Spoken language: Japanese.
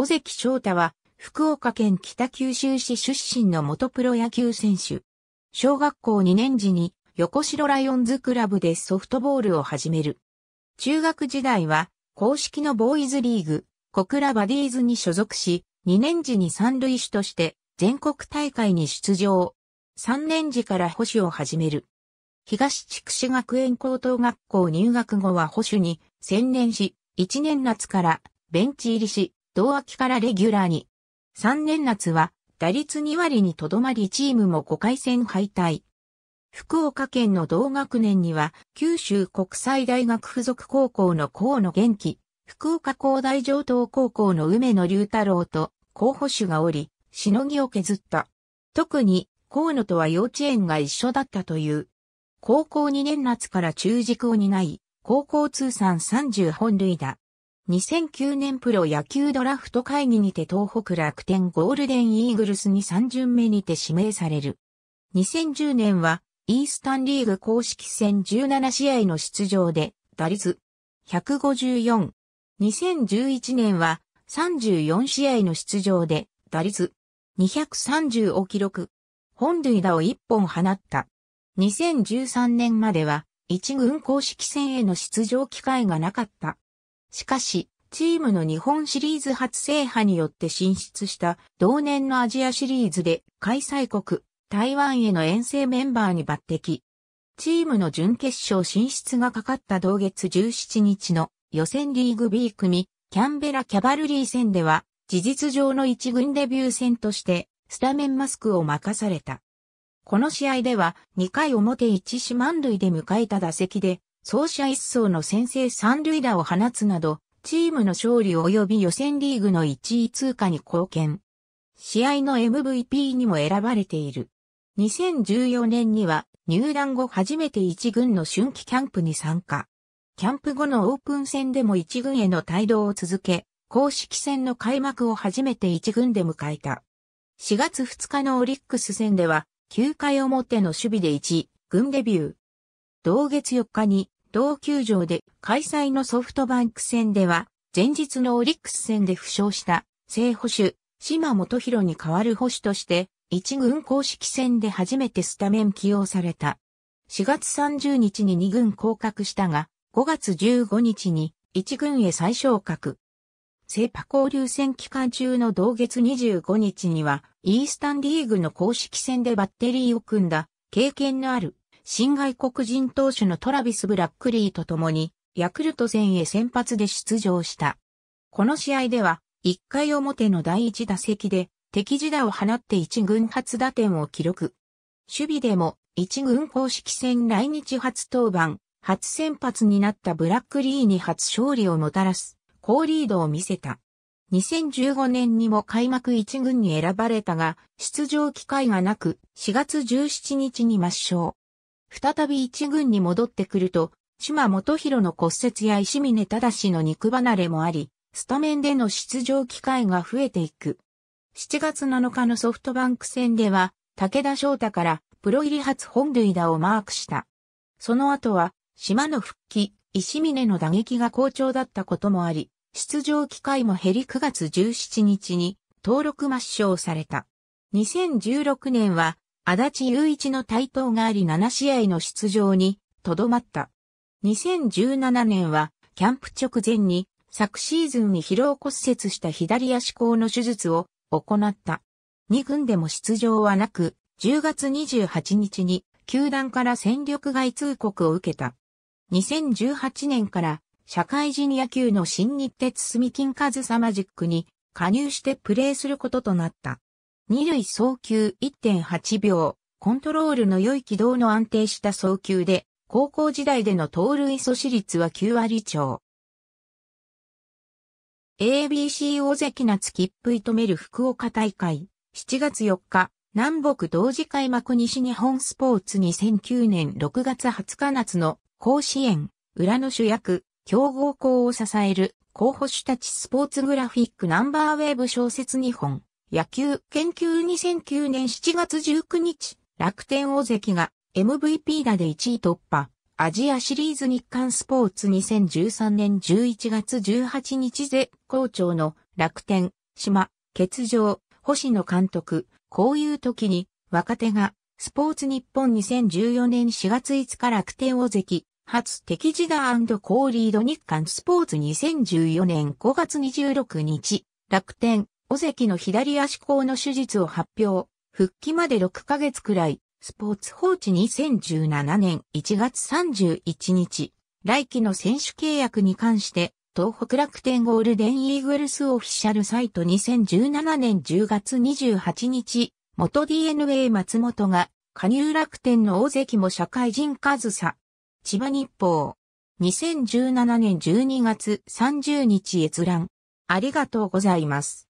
尾関翔太は、福岡県北九州市出身の元プロ野球選手。小学校2年時に、横城ライオンズクラブでソフトボールを始める。中学時代は、公式のボーイズリーグ、小倉バディーズに所属し、2年時に三塁手として全国大会に出場。3年時から保守を始める。東筑紫学園高等学校入学後は保守に専念し、1年夏からベンチ入りし、同秋からレギュラーに。3年夏は打率2割にとどまりチームも5回戦敗退。福岡県の同学年には九州国際大学附属高校の河野元気、福岡工大上等高校の梅野隆太郎と候補手がおり、しのぎを削った。特に河野とは幼稚園が一緒だったという。高校2年夏から中軸を担い、高校通算30本塁打、2009年プロ野球ドラフト会議にて東北楽天ゴールデンイーグルスに3巡目にて指名される。2010年はイースタンリーグ公式戦17試合の出場で打率154。2011年は34試合の出場で打率230を記録。本塁打を1本放った。2013年までは1軍公式戦への出場機会がなかった。しかし、チームの日本シリーズ初制覇によって進出した同年のアジアシリーズで開催国、台湾への遠征メンバーに抜擢。チームの準決勝進出がかかった同月17日の予選リーグ B 組、キャンベラキャバルリー戦では、事実上の一軍デビュー戦として、スタメンマスクを任された。この試合では、2回表1四満塁で迎えた打席で、走者一層の先制三塁打を放つなど、チームの勝利及び予選リーグの1位通過に貢献。試合の MVP にも選ばれている。2014年には入団後初めて1軍の春季キャンプに参加。キャンプ後のオープン戦でも1軍への帯同を続け、公式戦の開幕を初めて1軍で迎えた。4月2日のオリックス戦では9回表の守備で1軍デビュー。同月4日に同球場で開催のソフトバンク戦では、前日のオリックス戦で負傷した正捕手、島本博に代わる捕手として、一軍公式戦で初めてスタメン起用された。4月30日に二軍降格したが、5月15日に一軍へ再昇格。セパ交流戦期間中の同月25日には、イースタンリーグの公式戦でバッテリーを組んだ経験のある新外国人投手のトラビス・ブラックリーと共に、ヤクルト戦へ先発で出場した。この試合では、1回表の第1打席で、敵時打を放って1軍初打点を記録。守備でも、1軍公式戦来日初登板、初先発になったブラックリーに初勝利をもたらす、好リードを見せた。2015年にも開幕1軍に選ばれたが、出場機会がなく、4月17日に抹消。再び一軍に戻ってくると、島元弘の骨折や石峰正の肉離れもあり、スタメンでの出場機会が増えていく。7月7日のソフトバンク戦では、武田翔太からプロ入り初本塁打をマークした。その後は、島の復帰、石峰の打撃が好調だったこともあり、出場機会も減り9月17日に登録抹消された。2016年は足立雄一の台頭があり7試合の出場にとどまった。2017年はキャンプ直前に昨シーズンに疲労骨折した左足甲の手術を行った。2軍でも出場はなく、10月28日に球団から戦力外通告を受けた。2018年から社会人野球の新日鉄住金和サマジックに加入してプレーすることとなった。二塁送球1.8秒、コントロールの良い軌道の安定した送球で、高校時代での盗塁阻止率は9割超。ABC 大関夏切符止める福岡大会、7月4日、南北同時開幕西日本スポーツ2009年6月20日夏の甲子園、裏の主役、強豪校を支える候補手たちスポーツグラフィックナンバーウェーブ小説2本。野球研究2009年7月19日、楽天大関が MVP らで1位突破。アジアシリーズ日刊スポーツ2013年11月18日で校長の楽天、島、欠場、星野監督、こういう時に若手がスポーツ日本2014年4月5日楽天大関、初敵ジダコーリード日刊スポーツ2014年5月26日、楽天、尾関の左足甲の手術を発表。復帰まで6ヶ月くらい、スポーツ放置2017年1月31日、来季の選手契約に関して、東北楽天ゴールデンイーグルスオフィシャルサイト2017年10月28日、元 DNA 松本が、加入楽天の大関も社会人数差。千葉日報。2017年12月30日閲覧。ありがとうございます。